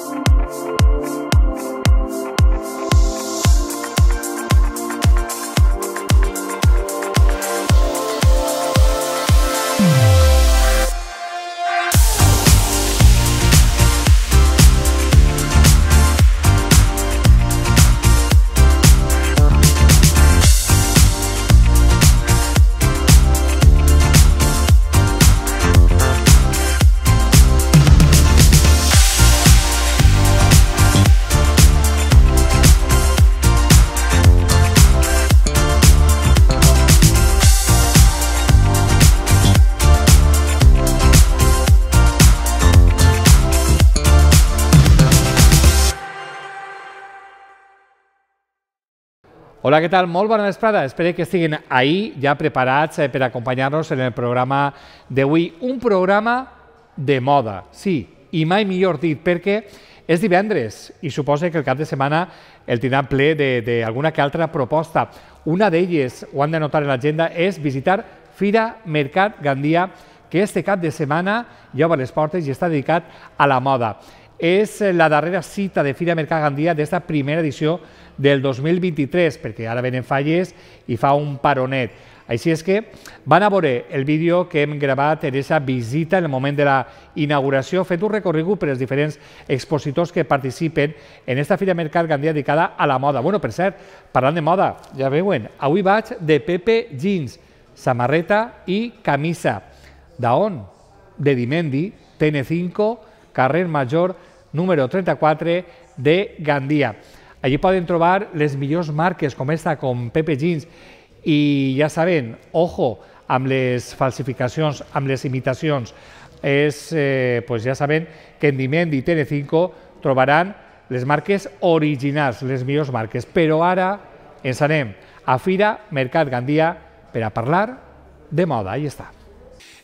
thanks Hola, què tal? Molt bona vesprada. Espero que estiguin ahir ja preparats eh, per acompanyar-nos en el programa d'avui. Un programa de moda, sí, i mai millor dit, perquè és divendres i suposa que el cap de setmana el tindrà ple d'alguna que altra proposta. Una d'elles, ho han de notar en l'agenda, és visitar Fira Mercat Gandia, que este cap de setmana ja obre les portes i està dedicat a la moda. És la darrera cita de Fira Mercat Gandia d'esta primera edició del 2023, perquè ara venen falles i fa un paronet. Així és que van a veure el vídeo que hem gravat en aquesta visita en el moment de la inauguració, fet un recorregut per els diferents expositors que participen en aquesta Fira Mercat Gandia dedicada a la moda. Bueno, per cert, parlant de moda, ja veuen, avui vaig de Pepe Jeans, samarreta i camisa. D'on? De Dimendi, TN5, carrer Major, número 34 de Gandia. Allí poden trobar les millors marques com esta, com Pepe Jeans, i ja saben, ojo, amb les falsificacions, amb les imitacions, és, eh, pues ja saben que en Dimendi i Telecinco trobaran les marques originals, les millors marques. Però ara ens anem a Fira Mercat Gandia per a parlar de moda. Allà està.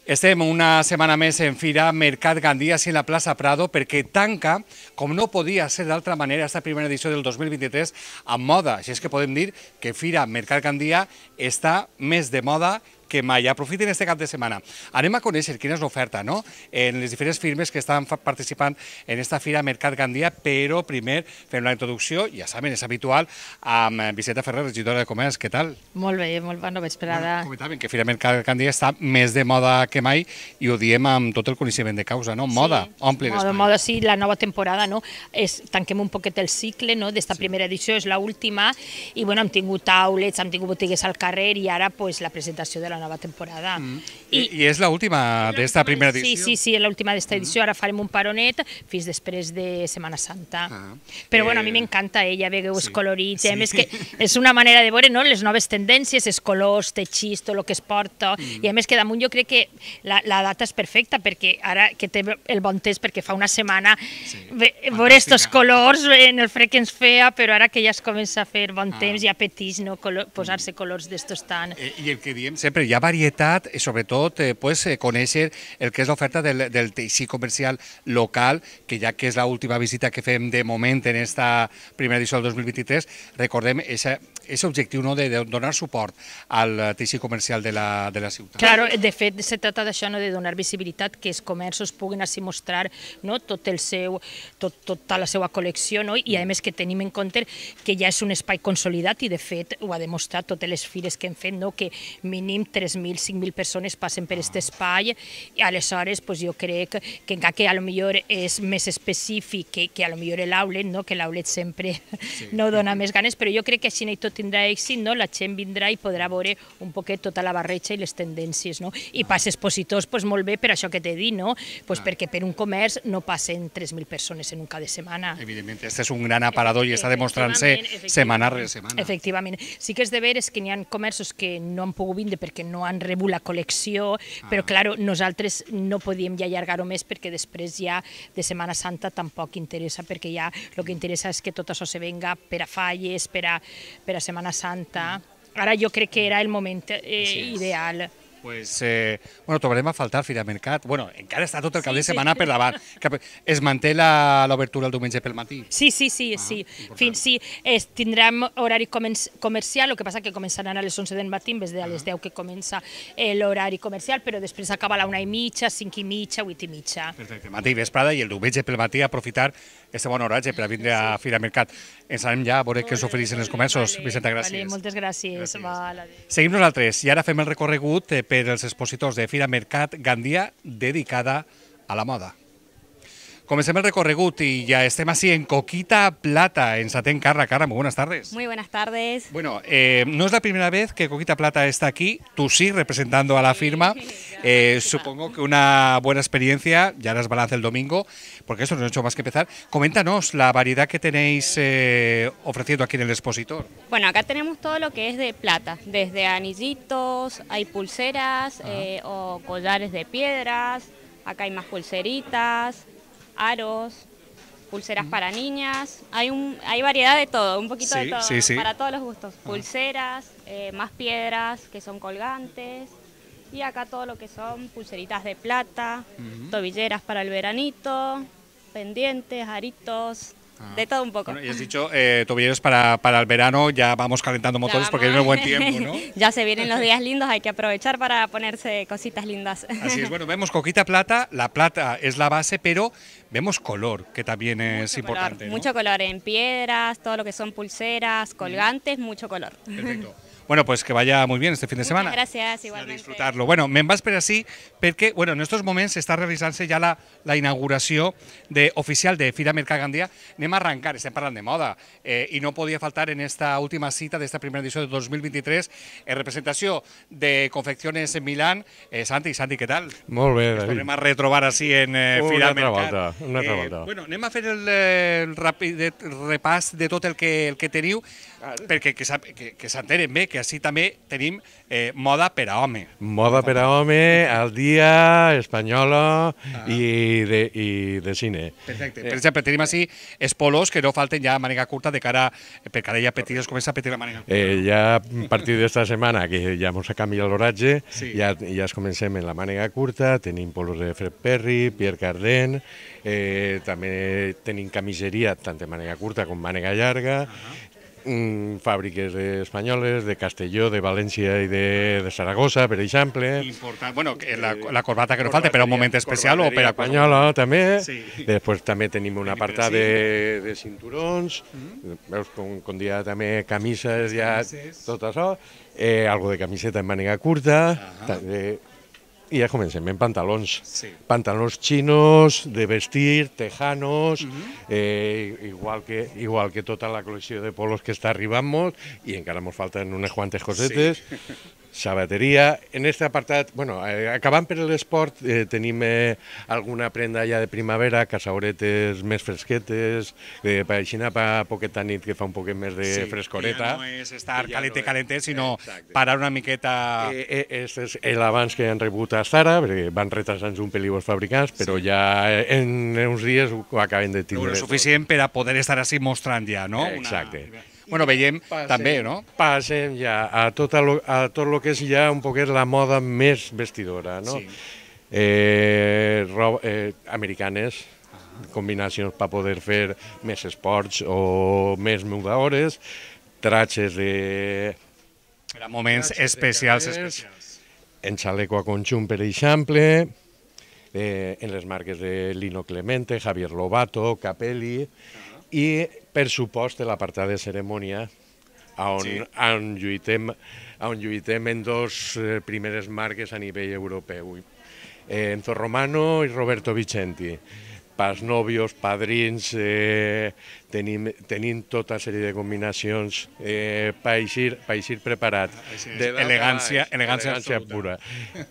Estem una setmana més en Fira Mercat Gandia, i en la plaça Prado perquè tanca, com no podia ser d'altra manera, aquesta primera edició del 2023 amb moda. Així és que podem dir que Fira Mercat Gandia està més de moda que mai. Aprofitin este cap de setmana. Anem a conèixer quina és l'oferta, no?, en les diferents firmes que estan participant en esta fira Mercat Gandia, però primer fem la introducció, ja saben, és habitual, amb eh, Vicenta Ferrer, regidora de Comerç. Què tal? Molt bé, molt bona vesprada. Bueno, comentàvem que Fira Mercat Gandia està més de moda que mai i ho diem amb tot el coneixement de causa, no? Moda, sí, ompli l'espai. Moda, moda, sí, la nova temporada, no? És, tanquem un poquet el cicle, no?, d'esta sí. primera edició, és l'última, i bueno, hem tingut taulets, hem tingut botigues al carrer i ara pues, la presentació de la la nova temporada. Mm. I, I és l'última d'esta primera edició? Sí, sí, sí, és l'última d'esta mm. edició. Ara farem un paronet fins després de Setmana Santa. Ah, Però eh... bueno, a mi eh, m'encanta, eh? ja vegueu els colorits, sí. Eh? més que és una manera de veure no? les noves tendències, els colors, teixits, tot el que es porta, mm. i a més que damunt jo crec que la, la data és perfecta perquè ara que té el bon temps, perquè fa una setmana sí. veure estos colors en el fred que ens feia, però ara que ja es comença a fer bon ah. temps, ja petits, no? Colo posar-se colors d'estos tan... I, eh, I el que diem sempre, hi ha varietat i eh, sobretot eh, pues, eh, conèixer el que és l'oferta del, del teixit comercial local, que ja que és l'última visita que fem de moment en esta primera edició del 2023, recordem aquesta és objectiu no, de, de donar suport al eh, teixit comercial de la, de la ciutat. Claro, de fet, se trata d'això, no, de donar visibilitat, que els comerços puguin així mostrar no, tot el seu, tot, tota la seva col·lecció, no? i a més que tenim en compte que ja és un espai consolidat i de fet ho ha demostrat totes les fires que hem fet, no? que mínim 3.000, 5.000 persones passen per aquest ah. espai i aleshores pues, jo crec que encara que a lo millor és més específic que, que a lo millor l'aulet, no? que l'aulet sempre sí. no dona més ganes, però jo crec que així i tot tindrà èxit, no? la gent vindrà i podrà veure un poquet tota la barreja i les tendències. No? I ah. pas expositors pues, molt bé per això que t'he dit, no? pues, ah. perquè per un comerç no passen 3.000 persones en un cap de setmana. Evidentment, este és un gran aparador i està demostrant-se setmana rere setmana. Efectivament. Sí que és de veres que n'hi ha comerços que no han pogut vindre perquè no han rebut la col·lecció, ah. però, claro, nosaltres no podíem ja allargar-ho més perquè després ja de Setmana Santa tampoc interessa, perquè ja el que interessa és que tot això se venga per a falles, per a, per a Semana Santa. Ara jo crec que era el moment eh, ideal pues, eh, bueno, trobarem a faltar Fira Mercat. Bueno, encara està tot el cap sí, de setmana sí. per davant. Es manté l'obertura el diumenge pel matí? Sí, sí, sí. Ah, sí. Fins sí, es, tindrem horari comercial, el que passa que començaran a les 11 del matí en vez de a les 10 ah. que comença eh, l'horari comercial, però després acaba a la 1 i mitja, 5 i mitja, 8 i mitja. Perfecte, matí i vesprada i el diumenge pel matí aprofitar aquest bon horatge per a vindre sí. a Mercat. Ens anem ja a veure què us ofereixen els comerços. Vale, Vicenta, gràcies. Vale, moltes gràcies. gràcies. Val, Seguim nosaltres i ara fem el recorregut eh, per per els expositors de Fira Mercat Gandia dedicada a la moda. Comencemos el recorregut y ya estemos así en Coquita Plata, en Satén Carra. Carra, muy buenas tardes. Muy buenas tardes. Bueno, eh, no es la primera vez que Coquita Plata está aquí, tú sí, representando a la firma. Eh, supongo que una buena experiencia, ya las balance el domingo, porque eso no ha hecho más que empezar. Coméntanos la variedad que tenéis eh, ofreciendo aquí en el expositor. Bueno, acá tenemos todo lo que es de plata, desde anillitos, hay pulseras ah. o collares de piedras, acá hay más pulseritas, aros, pulseras para niñas, hay un, hay variedad de todo, un poquito de todo, para todos los gustos. Pulseras, eh, más piedras que son colgantes, y acá todo lo que son pulseritas de plata, tobilleras para el veranito, pendientes, aritos, Ah. De todo un poco. y has dicho, eh, tobilleros para, para, el verano, ya vamos calentando motores porque viene buen tiempo, ¿no? ya se vienen los días lindos, hay que aprovechar para ponerse cositas lindas. Así es, bueno, vemos coquita plata, la plata es la base, pero vemos color, que también es importante. Mucho color en piedras, todo lo que son pulseras, colgantes, mucho color. Perfecto. Bueno, pues que vaya muy bien este fin de semana. Muchas gracias, igualmente. A disfrutarlo. Bueno, me vas per así, porque, bueno, en estos momentos se está realizando ya la, la inauguración de, oficial de Fira Mercagandia. Anem a arrancar, estem parlant de moda, eh, i no podia faltar en esta última cita d'esta primera edició de 2023 en eh, representació de Confecciones en Milán. Eh, Santi, Santi, què tal? Molt bé, David. Ens tornem a retrobar així en eh, Fira Mercagandia. Una altra volta, una altra eh, volta. Eh, bueno, anem a fer el, el, ràpid repàs de tot el que, el que teniu, ah. perquè que, que, que s'enteren bé, que que així també tenim eh, moda per a home. Moda per a home, al dia, espanyola ah. i, de, i de cine. Perfecte. Eh. Per exemple, tenim així espolos que no falten ja màniga curta de cara, per cara ja petits es comença a petir la màniga curta. Eh, ja a partir d'esta setmana, que ja ens ha canviat l'horatge, sí. ja, ja es comencem en la màniga curta, tenim polos de Fred Perry, Pierre Cardin, eh, també tenim camiseria tant de màniga curta com màniga llarga, uh ah. -huh mm, fàbriques espanyoles, de Castelló, de València i de, de Saragossa, per exemple. Important. Bueno, la, eh, la corbata que no falta, però un moment especial o per a espanyola també. Sí. Després també tenim un apartat de, de cinturons, mm -hmm. veus com, com dia també camises, ja, tot això. Eh, algo de camiseta en màniga curta, uh ah. -huh. també, Y ya comencemos en pantalones, pantalones chinos, chinos, de vestir, tejanos, eh, igual, que, igual que toda la colección de polos que está arribamos y encaramos falta en unos unes josetes cosetes, sabateria. En aquest apartat, bueno, eh, acabant per l'esport, eh, tenim eh, alguna prenda ja de primavera, casauretes més fresquetes, eh, per aixina per poqueta nit que fa un poquet més de sí, frescoreta. Ja no és estar ja calent, no sinó Exacte. parar una miqueta... Eh, eh, és l'abans que han rebut a Sara, perquè van retrasant un pel·li els fabricants, però sí. ja eh, en uns dies ho acaben de tindre. No, és suficient per a poder estar així mostrant ja, no? Exacte. Una... Bueno, veiem passem, també, no? Passem ja a tot, el, a tot el que és ja un poquet la moda més vestidora, no? Sí. Eh, ro, eh, americanes, combinacions per poder fer més esports o més mudadores, tratges de... Per a moments especials, especials. En xaleco a conjunt, per exemple, eh, en les marques de Lino Clemente, Javier Lobato, Capelli, uh ah. -huh. i per supost, l'apartat de cerimònia, on, sí. on, lluitem, on lluitem en dos eh, primeres marques a nivell europeu. Eh, Enzo Romano i Roberto Vicenti pas nòvios, padrins, eh, tenim, tenim tota sèrie de combinacions eh, per, eixir, pa eixir preparat. Ah, de elegància, baix, elegància, elegància pura.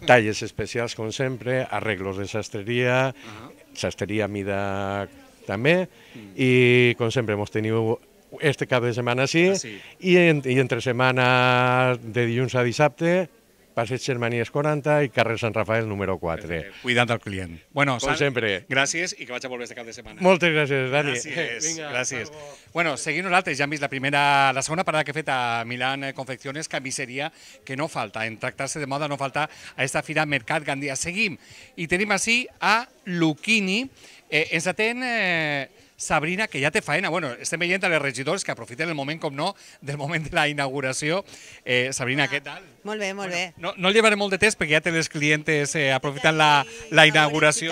Talles especials, com sempre, arreglos de sastreria, uh -huh. sastreria mida també, mm. i com sempre, hemos teniu este cap de setmana sí, ah, sí. I, en, i entre setmana de dilluns a dissabte, Passeig Germanies 40 i carrer Sant Rafael número 4. Perfecte. Cuidant al client. Bueno, Com Sant, sempre. Gràcies i que vaig a molt bé este cap de setmana. Moltes gràcies, Dani. Gràcies. Vinga, gràcies. Bueno, seguint nosaltres, ja hem vist la primera, la segona parada que he fet a Milan Confecciones, camiseria que no falta. En tractar-se de moda no falta a esta fira Mercat Gandia. Seguim i tenim així a Luquini, Eh, ens atén eh, Sabrina, que ja té faena. Bueno, estem veient a les regidors que aprofiten el moment, com no, del moment de la inauguració. Eh, Sabrina, ah, què tal? Molt bé, molt bueno, bé. No, no llevaré molt de temps perquè ja té les clientes eh, aprofitant la, la inauguració.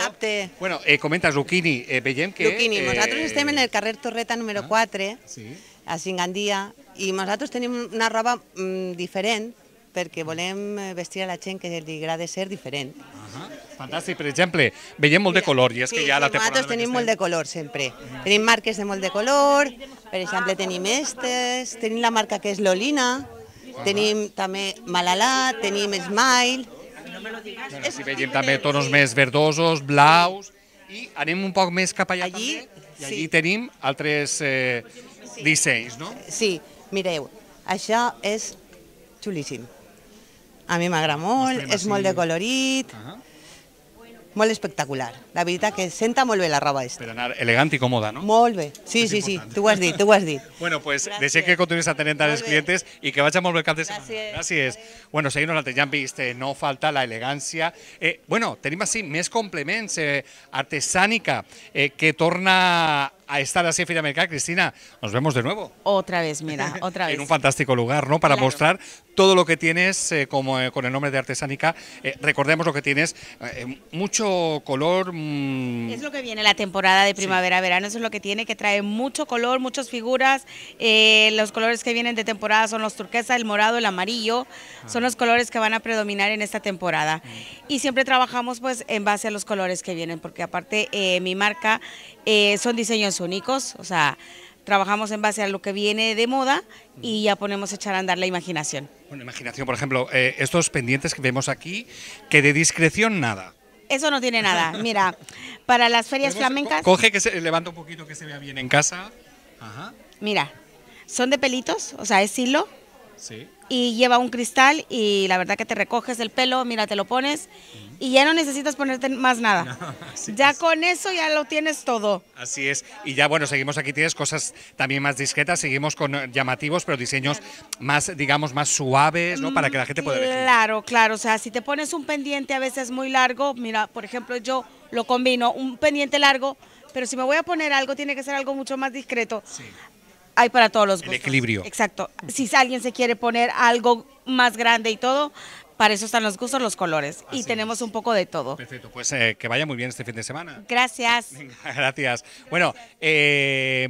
Bueno, eh, comenta, Zucchini, eh, veiem que... Zucchini, eh, nosaltres estem en el carrer Torreta número ah, 4, sí. a Singandia, i nosaltres tenim una roba mm, diferent perquè volem eh, vestir a la gent que li agrada ser diferent. Uh -huh. Fantàstic, per exemple, veiem molt de color, i és sí, que ja la temporada... Nosaltres tenim molt de color, sempre. Tenim marques de molt de color, per exemple, tenim estes, tenim la marca que és l'Olina, tenim també Malalà, tenim Smile... Bueno, si veiem també tonos més verdosos, blaus, i anem un poc més cap allà allí, també, i allí sí. tenim altres eh, dissenys, no? Sí, mireu, això és xulíssim. A mi m'agrada molt, és molt de colorit, uh -huh Muy espectacular. La verdad que senta muy bien la raba esta. Pero y elegante y no? Muy Sí, sí, sí, Tú has dicho, tú has dicho. bueno, pues deseo que continúes a tener tales clientes y que vayas a volver cada cap Gracias. Gracias. Bueno, soy unos ya viste, no falta la elegancia. Eh, bueno, tenemos, así mes complements, artesánica, eh, que torna a estar así en Feria Cristina, nos vemos de nuevo. Otra vez, mira, otra vez. en un fantástico lugar, ¿no? Para mostrar todo lo que tienes eh, como, eh, con el nombre de Artesánica. Eh, recordemos lo que tienes, mucho color. Mm, es lo que viene la temporada de primavera-verano, eso es lo que tiene, que trae mucho color, muchas figuras. los colores que vienen de temporada son los turquesa, el morado, el amarillo, ah. son los colores que van a predominar en esta temporada. Mm. Y siempre trabajamos pues en base a los colores que vienen, porque aparte mi marca eh, son diseños únicos, o sea, trabajamos en base a lo que viene de moda y ya ponemos a echar a andar la imaginación. Bueno, imaginación, por ejemplo, eh, estos pendientes que vemos aquí, que de discreción nada. Eso no tiene nada. Mira, para las ferias flamencas. coge que se levanta un poquito que se vea bien en casa. Mira, son de pelitos, o sea, es hilo. Sí y lleva un cristal y la verdad que te recoges el pelo, mira, te lo pones y ya no necesitas ponerte más nada. ya con eso ya lo tienes todo. Así es. Y ya bueno, seguimos aquí, tienes cosas también más discretas, seguimos con eh, llamativos, pero diseños más, digamos, más suaves, ¿no? Para que la gente pueda ver Claro, claro. O sea, si te pones un pendiente a veces muy largo, mira, por ejemplo, yo lo combino, un pendiente largo, pero si me voy a poner algo, tiene que ser algo mucho más discreto hay para todos los gustos. equilibrio. Exacto. Si alguien se quiere poner algo más grande y todo, para eso están los gustos, los colores. y tenemos un poco de todo. Perfecto, pues eh, que vaya muy bien este fin de semana. Gracias. gracias. Bueno, eh,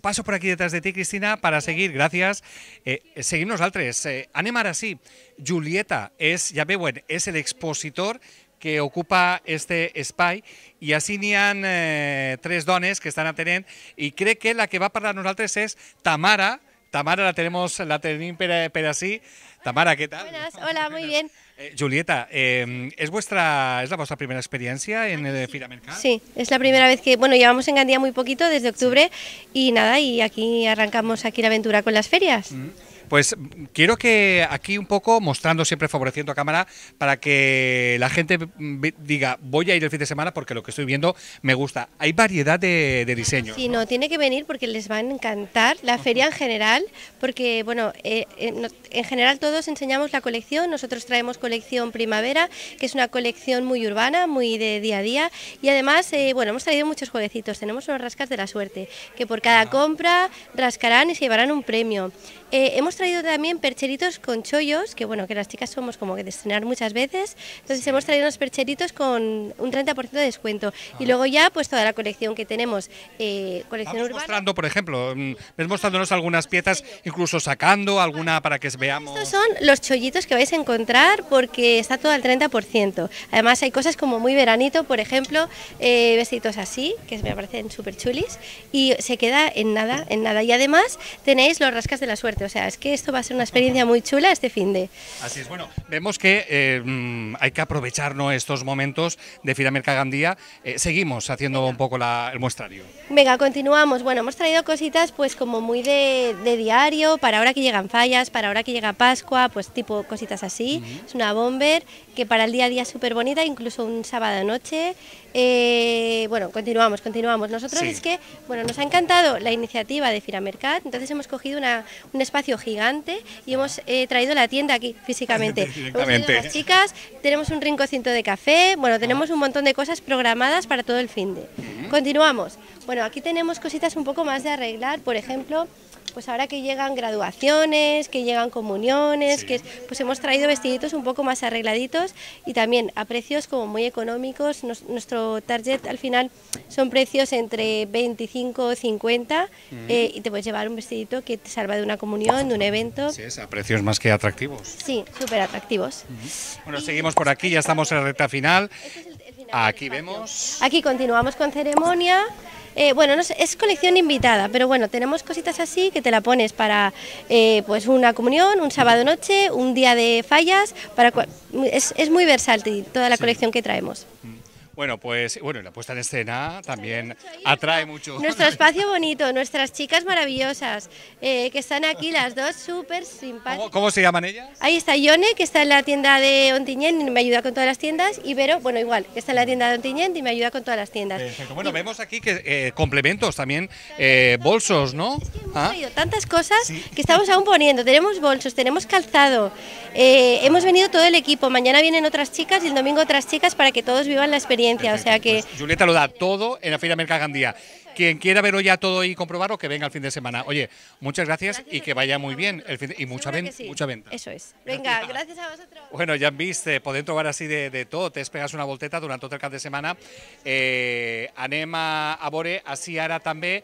paso por aquí detrás de ti, Cristina, para seguir, gracias. Eh, seguimos al tres. Eh, Anemar Así, Julieta, es, ya veo, es el expositor que ocupa este spy y asignan eh, tres dones que están tener y cree que la que va a parlar tres es Tamara. Tamara la tenemos, la tenemos pero así Tamara, ¿qué tal? Buenas, hola, muy bien. Eh, Julieta, em, ¿es vuestra es la vuestra primera experiencia en el Mercat? Sí, es la primera vez que, bueno, llevamos en Gandía muy poquito, desde octubre, y nada, y aquí arrancamos aquí la aventura con las ferias. Mm. Pues quiero que aquí un poco, mostrando siempre, favoreciendo a cámara, para que la gente mm, diga, voy a ir el fin de semana porque lo que estoy viendo me gusta. Hay variedad de, diseños. Sí, ¿no? tiene que venir porque les va a encantar la feria en general, porque, bueno, eh, eh, en general todos enseñamos la colección, nosotros traemos colección primavera, que es una colección muy urbana, muy de día a día, y además, eh, bueno, hemos traído muchos jueguecitos, tenemos unos rascas de la suerte, que por cada compra rascarán y se llevarán un premio. Eh, hemos traído también percheritos con chollos, que bueno, que las chicas somos como que de estrenar muchas veces, entonces hemos traído unos percheritos con un 30% de descuento. Y ah. luego ya, pues toda la colección que tenemos, eh, colección Vamos mostrando, por ejemplo, mm, ves mostrándonos algunas piezas, incluso sacando alguna para que veamos. Estos son los chollitos que vais a encontrar porque está todo al 30%. Además hay cosas como muy veranito, por ejemplo, eh, así, que me parecen súper chulis, y se queda en nada, en nada. Y además tenéis los rascas de la suerte o sea, es que esto va a ser una experiencia muy chula este fin de. Así es, bueno, vemos que eh, mm, hay que aprovecharnos estos momentos de Fira Gandía. Eh, seguimos haciendo un poco el muestrario. Venga, continuamos. Bueno, hemos traído cositas pues como muy de, diario, para ahora que llegan fallas, para ahora que llega Pascua, pues tipo cositas así. Es una bomber que para el día a día es súper bonita, incluso un sábado noche. Eh, bueno, continuamos, continuamos. Nosotros es que, bueno, nos ha encantado la iniciativa de Firamercat, entonces hemos cogido un espacio gigante y hemos eh, traído la tienda aquí físicamente. hemos las chicas, tenemos un rinconcito de café, bueno, tenemos un montón de cosas programadas para todo el fin de. Continuamos. Bueno, aquí tenemos cositas un poco más de arreglar, por ejemplo, pues ahora que llegan graduaciones, que llegan comuniones, que pues hemos traído vestiditos un poco más arregladitos y también a precios como muy económicos. nuestro target al final son precios entre 25 y 50 y te puedes llevar un vestidito que te salva de una comunión, de un evento. Sí, es a precios más que atractivos. Sí, súper atractivos. Bueno, seguimos por aquí, ya estamos en la recta final este aquí vemos. Aquí continuamos con ceremonia. Eh, bueno, no es colección invitada, pero bueno, tenemos cositas así que te la pones para eh, pues una comunión, un sábado noche, un día de fallas, para es, es muy versátil toda la colección que traemos. Mm. Bueno, pues bueno, la puesta en escena también atrae mucho. Nuestro espacio bonito, nuestras chicas maravillosas, eh, que están aquí las dos súper simpáticas. ¿Cómo, se llaman ellas? Ahí está Ione, que está en la tienda de Ontiñén y me ayuda con todas las tiendas. Y Vero, bueno, igual, que está en la mm. tienda de Ontiñén y me ayuda con todas las tiendas. Bueno, vemos aquí que eh, complementos también, eh, bolsos, ¿no? Es que ah. tantas cosas que estamos aún poniendo. Tenemos bolsos, tenemos calzado, hemos venido todo el equipo. Mañana vienen otras chicas y el domingo otras chicas para que todos vivan la experiencia o sea que... Pues, Julieta lo da todo en la Feria Gandía. Quien quiera verlo ya todo y comprobarlo, que venga el fin de semana. Oye, muchas gracias, y que vaya muy bien. El y mucha, ven... mucha venta. Eso es. Venga, gracias a vosotros. Bueno, ya viste visto, eh, probar trobar así de, todo te esperas una volteta durante todo el cap de semana eh, Anema, anem a, así también también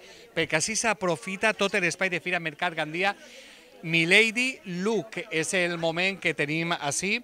se así todo el todo el espacio de Fira Mercat Gandia Milady Look es el momento que tenim así.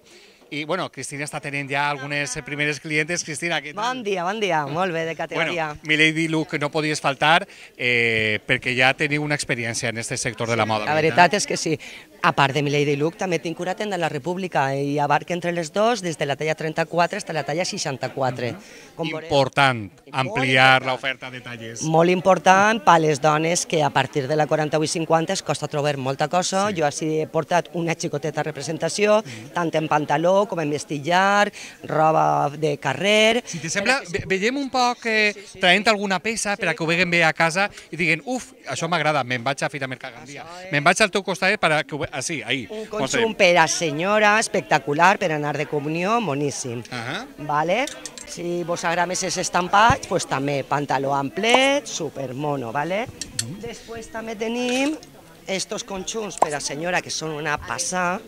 I, bueno, Cristina està tenint ja algunes eh, primeres clientes. Cristina, què Bon dia, bon dia. Molt mm. bé, de categoria. Bueno, Milady Look, no podies faltar eh, perquè ja teniu una experiència en aquest sector de la moda. La veritat és que sí. A part de Milady de Luc, també tinc una tenda en la República eh, i abarca entre les dues des de la talla 34 fins a la talla 64. Uh -huh. Com important veurem, ampliar l'oferta de talles. Molt important per a les dones que a partir de la 48-50 es costa trobar molta cosa. Sí. Jo així he portat una xicoteta representació, uh mhm. -huh. tant en pantaló com en vestillar, roba de carrer... Si te sembla, ve veiem un poc, eh, sí, sí, traent alguna peça per a que ho veguem bé a casa i diguen, uf, això m'agrada, me'n vaig a Fira Mercagandia, me'n vaig al teu costat eh, per a que ho así, ahí. Un consum per a espectacular, per anar de comunión, monísimo. Vale? Si vos agrada ese estampado, pues pues, també pantaló amplet, mono, vale? Después también tenemos estos conjunts per señora que son una pasada.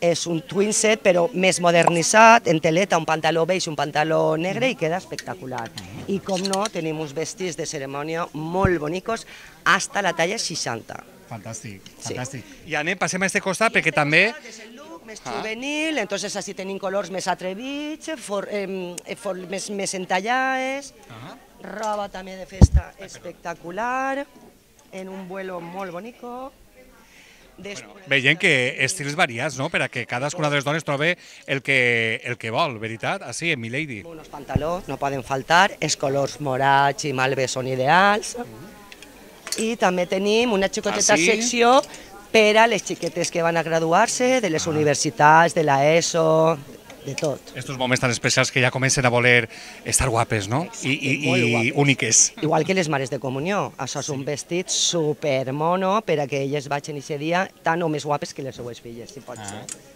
Es un twin set però més modernitzat, en teleta, un pantalón beige, un pantalón negro y queda espectacular. Y como no, tenemos uns de cerimònia molt bonitos, hasta la talla 60. Fantàstic, fantàstic. Sí. I anem, passem a este costat perquè este també... Costat és el look més ah. juvenil, entonces així tenim colors més atrevits, for, eh, for, més, més entallades, ah. roba també de festa espectacular, en un vuelo molt bonico. Bueno, veiem que estils variats, no?, per a que cadascuna de les dones trobe el que, el que vol, veritat? Així, en Milady. Unos pantalons no poden faltar, els colors morats i malves són ideals. uh mm. -huh i també tenim una xicoteta ah, sí? secció per a les xiquetes que van a graduar-se, de les ah. universitats, de la ESO, de tot. Estos moments tan especials que ja comencen a voler estar guapes, no? Exacte, I, i, i úniques. Igual que les mares de comunió. Això és sí. un vestit supermono per a que elles vagin aquest dia tan o més guapes que les seues filles, si pot ah. ser.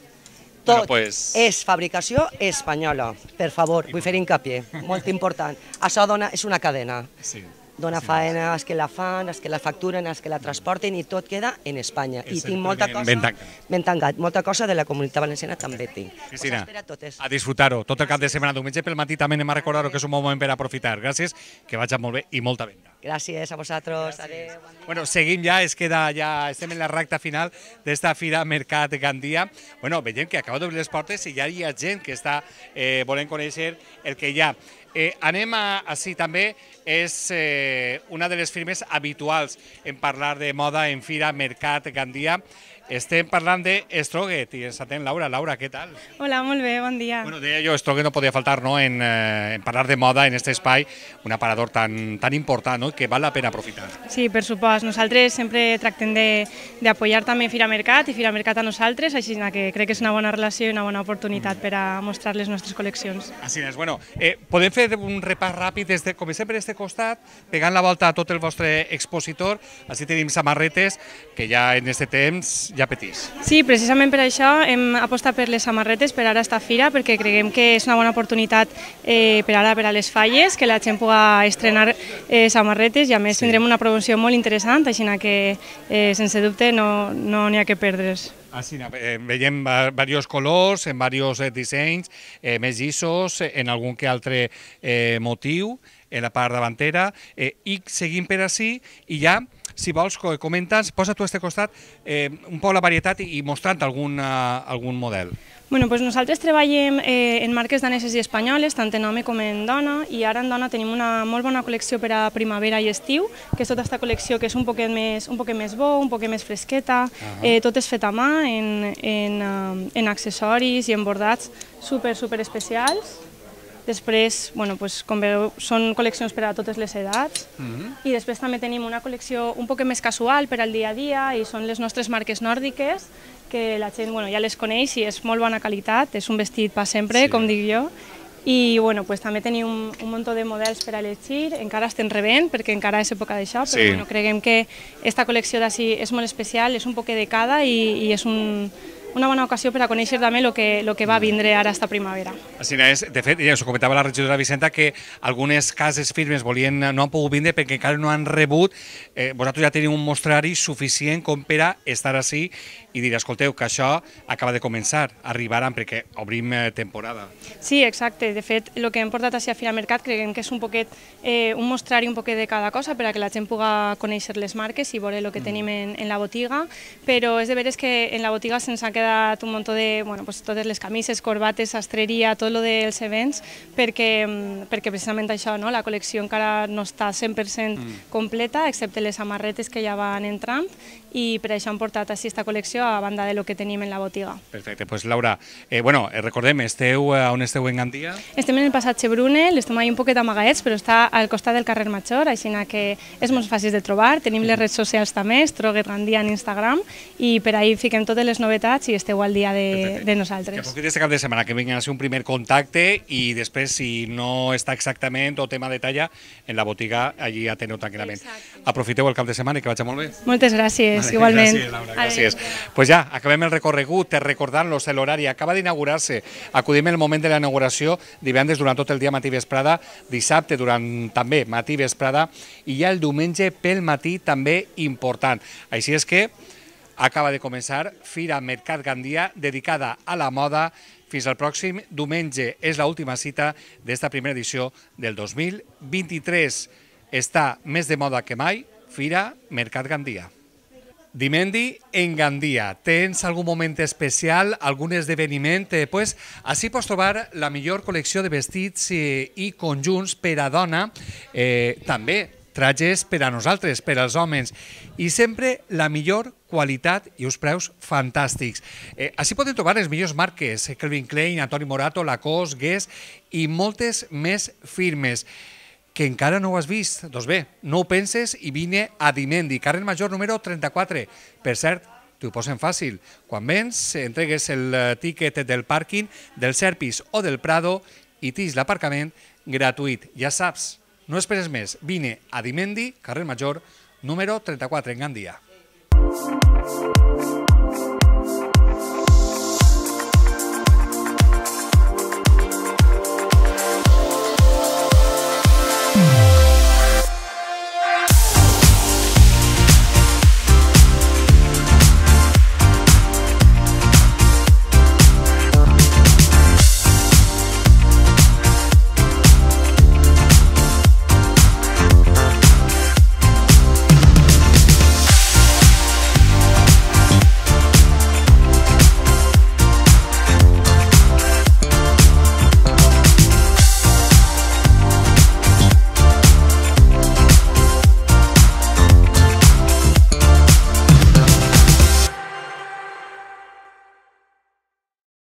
Tot bueno, pues... és fabricació espanyola, per favor, vull fer hincapié, molt important. Això dona, és una cadena. Sí dona faena als que la fan, els que la facturen, els que la transporten i tot queda en Espanya. És I tinc molta cosa... Ben tancat. ben tancat. Molta cosa de la comunitat valenciana també tinc. Cristina, pues a disfrutar-ho tot el cap de setmana, diumenge pel matí també anem a recordar-ho que és un bon moment per aprofitar. Gràcies, que vagi molt bé i molta venda. Gràcies a vosaltres. Gràcies. Adéu. Bueno, seguim ja, es queda ja, estem en la recta final d'esta fira Mercat Gandia. Bueno, veiem que acaba d'obrir les portes i ja hi ha gent que està eh, volent conèixer el que hi ha. Eh, anem a, així també, és eh, una de les firmes habituals en parlar de moda en Fira Mercat Gandia. Estem parlant de Estroguet i ens atén Laura. Laura, què tal? Hola, molt bé, bon dia. Bueno, deia jo, Estroguet no podia faltar no, en, eh, en parlar de moda en aquest espai, un aparador tan, tan important no, que val la pena aprofitar. Sí, per supost. Nosaltres sempre tractem d'apoyar també Fira Mercat i Fira Mercat a nosaltres, així que crec que és una bona relació i una bona oportunitat mm. per a mostrar les nostres col·leccions. Així és. Bueno, eh, podem fer un repàs ràpid, des de, com sempre, aquest costat, pegant la volta a tot el vostre expositor. Així tenim samarretes que ja en aquest temps ja petits. Sí, precisament per això hem apostat per les samarretes per ara esta fira, perquè creguem que és una bona oportunitat eh, per ara per a les falles, que la gent puga estrenar eh, samarretes i a més sí. tindrem una promoció molt interessant, així que eh, sense dubte no n'hi no ha que perdre's. Així, eh, veiem diversos colors, en diversos eh, dissenys, eh, més llisos, eh, en algun que altre eh, motiu, en la part davantera, eh, i seguim per així i ja si vols, comenta'ns, posa tu a este costat eh, un poc la varietat i, mostrant algun, uh, algun model. Bueno, pues nosaltres treballem eh, en marques daneses i espanyoles, tant en home com en dona, i ara en dona tenim una molt bona col·lecció per a primavera i estiu, que és tota aquesta col·lecció que és un poquet més, un poquet més bo, un poquet més fresqueta, uh -huh. eh, tot és fet a mà en, en, eh, en accessoris i en bordats super, super especials. Després, bueno, pues, com veu, són col·leccions per a totes les edats mm -hmm. i després també tenim una col·lecció un poc més casual per al dia a dia i són les nostres marques nòrdiques que la gent bueno, ja les coneix i és molt bona qualitat, és un vestit per sempre, sí. com dic jo, i bueno, pues, també tenim un, un munt de models per a elegir, encara estem rebent perquè encara és època d'això, però sí. bueno, creguem que aquesta col·lecció d'ací és molt especial, és un poc de cada i, i és un, una bona ocasió per a conèixer també el que, lo que va mm. vindre ara esta primavera. Sí, és, de fet, ja us ho comentava la regidora Vicenta, que algunes cases firmes volien, no han pogut vindre perquè encara no han rebut. Eh, vosaltres ja teniu un mostrari suficient com per a estar així i dir, escolteu, que això acaba de començar, arribaran perquè obrim eh, temporada. Sí, exacte. De fet, el que hem portat així a Fira Mercat creiem que és un poquet, eh, un mostrari un poquet de cada cosa per a que la gent puga conèixer les marques i veure el que mm. tenim en, en la botiga, però és de veres que en la botiga se'ns ha quedat un munt de, bueno, pues, totes les camises, corbates, sastreria, tot lo dels events, perquè, mm, perquè precisament això, no? la col·lecció encara no està 100% mm. completa, excepte les samarretes que ja van entrant, i per això hem portat aquesta col·lecció a banda de lo que tenim en la botiga. Perfecte, doncs pues Laura, eh, bueno, eh, recordem, esteu, eh, on esteu en Gandia? Estem en el passatge Brunel, estem ahí un poquet amagats, però està al costat del carrer Major, així que és molt fàcil de trobar, tenim les mhm. redes socials també, troba Gandia en Instagram, i per ahí fiquem totes les novetats i esteu al dia de, Perfecte. de nosaltres. Que aprofitis cap de setmana, que vinguin a ser un primer contacte i després, si no està exactament o tema de talla, en la botiga allí atenu tranquil·lament. Exacte. Aprofiteu el cap de setmana i que vagi molt bé. Moltes gràcies gràcies, vale, igualment. Gràcies, Laura, gràcies. Pues ja, acabem el recorregut, recordant-los eh, l'horari. Acaba d'inaugurar-se. Acudim en el moment de la inauguració divendres durant tot el dia matí vesprada, dissabte durant també matí vesprada i ja el diumenge pel matí també important. Així és que acaba de començar Fira Mercat Gandia dedicada a la moda. Fins al pròxim diumenge és l'última cita d'esta primera edició del 2023. Està més de moda que mai Fira Mercat Gandia. Dimendi en Gandia. Tens algun moment especial, algun esdeveniment? Eh, pues, així pots trobar la millor col·lecció de vestits eh, i conjunts per a dona, eh, també trajes per a nosaltres, per als homes, i sempre la millor qualitat i uns preus fantàstics. Eh, així podem trobar les millors marques, Calvin eh, Klein, Antoni Morato, Lacoste, Guess i moltes més firmes que encara no ho has vist, doncs bé, no ho penses i vine a Dimendi, carrer major número 34. Per cert, t'ho posen fàcil. Quan vens, entregues el eh, tiquet del pàrquing, del Serpis o del Prado i tens l'aparcament gratuït. Ja saps, no esperes més. Vine a Dimendi, carrer major número 34, en Gandia. Thank